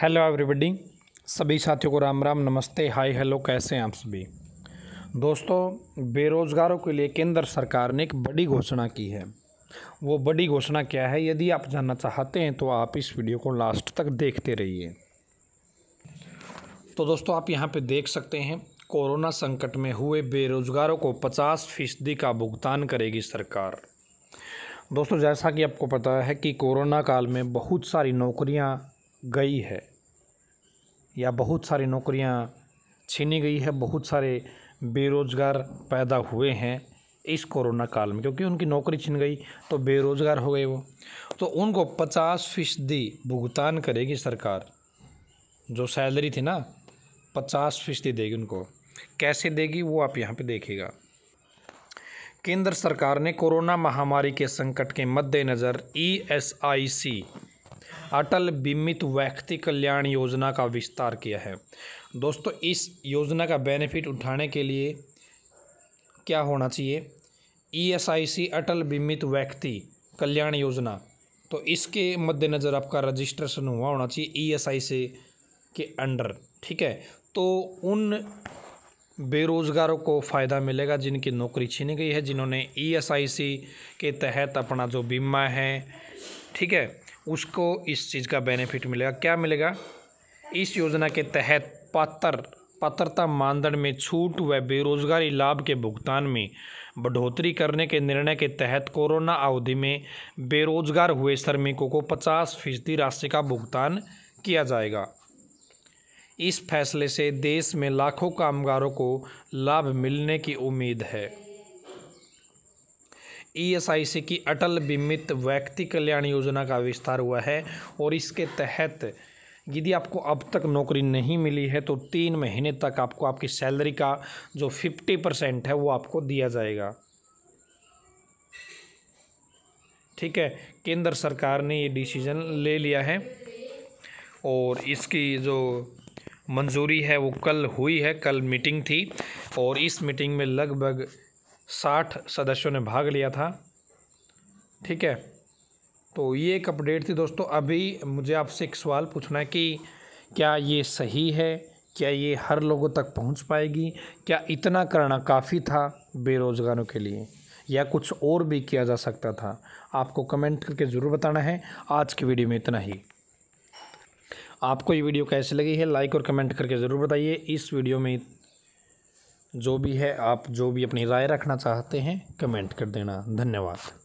hello everybody सभी साथियों को राम राम नमस्ते हाय हेलो कैसे हैं आप सभी दोस्तों बेरोज़गारों के लिए केंद्र सरकार ने एक बड़ी घोषणा की है वो बड़ी घोषणा क्या है यदि आप जानना चाहते हैं तो आप इस वीडियो को लास्ट तक देखते रहिए तो दोस्तों आप यहाँ पे देख सकते हैं कोरोना संकट में हुए बेरोज़गारों को पचास फीसदी का भुगतान करेगी सरकार दोस्तों जैसा कि आपको पता है कि कोरोना काल में बहुत सारी नौकरियां गई है या बहुत सारी नौकरियां छीनी गई है बहुत सारे बेरोज़गार पैदा हुए हैं इस कोरोना काल में क्योंकि उनकी नौकरी छिन गई तो बेरोज़गार हो गए वो तो उनको पचास फीसदी भुगतान करेगी सरकार जो सैलरी थी ना पचास फीसदी देगी उनको कैसे देगी वो आप यहाँ पे देखिएगा केंद्र सरकार ने कोरोना महामारी के संकट के मद्देनज़र ई एस आई सी अटल बीमित व्यक्ति कल्याण योजना का विस्तार किया है दोस्तों इस योजना का बेनिफिट उठाने के लिए क्या होना चाहिए ई एस आई सी अटल बीमित व्यक्ति कल्याण योजना तो इसके मद्देनज़र आपका रजिस्ट्रेशन हुआ होना चाहिए ई एस आई के अंडर ठीक है तो उन बेरोज़गारों को फ़ायदा मिलेगा जिनकी नौकरी छीनी गई है जिन्होंने ई एस आई सी के तहत अपना जो बीमा है ठीक है उसको इस चीज़ का बेनिफिट मिलेगा क्या मिलेगा इस योजना के तहत पात्र पात्रता मानदंड में छूट व बेरोजगारी लाभ के भुगतान में बढ़ोतरी करने के निर्णय के तहत कोरोना अवधि में बेरोजगार हुए श्रमिकों को पचास फीसदी राशि का भुगतान किया जाएगा इस फैसले से देश में लाखों कामगारों को लाभ मिलने की उम्मीद है ईएसआईसी की अटल बीमित व्यक्ति कल्याण योजना का विस्तार हुआ है और इसके तहत यदि आपको अब तक नौकरी नहीं मिली है तो तीन महीने तक आपको आपकी सैलरी का जो फिफ्टी परसेंट है वो आपको दिया जाएगा ठीक है केंद्र सरकार ने ये डिसीज़न ले लिया है और इसकी जो मंजूरी है वो कल हुई है कल मीटिंग थी और इस मीटिंग में लगभग साठ सदस्यों ने भाग लिया था ठीक है तो ये एक अपडेट थी दोस्तों अभी मुझे आपसे एक सवाल पूछना है कि क्या ये सही है क्या ये हर लोगों तक पहुंच पाएगी क्या इतना करना काफ़ी था बेरोज़गारों के लिए या कुछ और भी किया जा सकता था आपको कमेंट करके ज़रूर बताना है आज की वीडियो में इतना ही आपको ये वीडियो कैसी लगी है लाइक और कमेंट करके ज़रूर बताइए इस वीडियो में जो भी है आप जो भी अपनी राय रखना चाहते हैं कमेंट कर देना धन्यवाद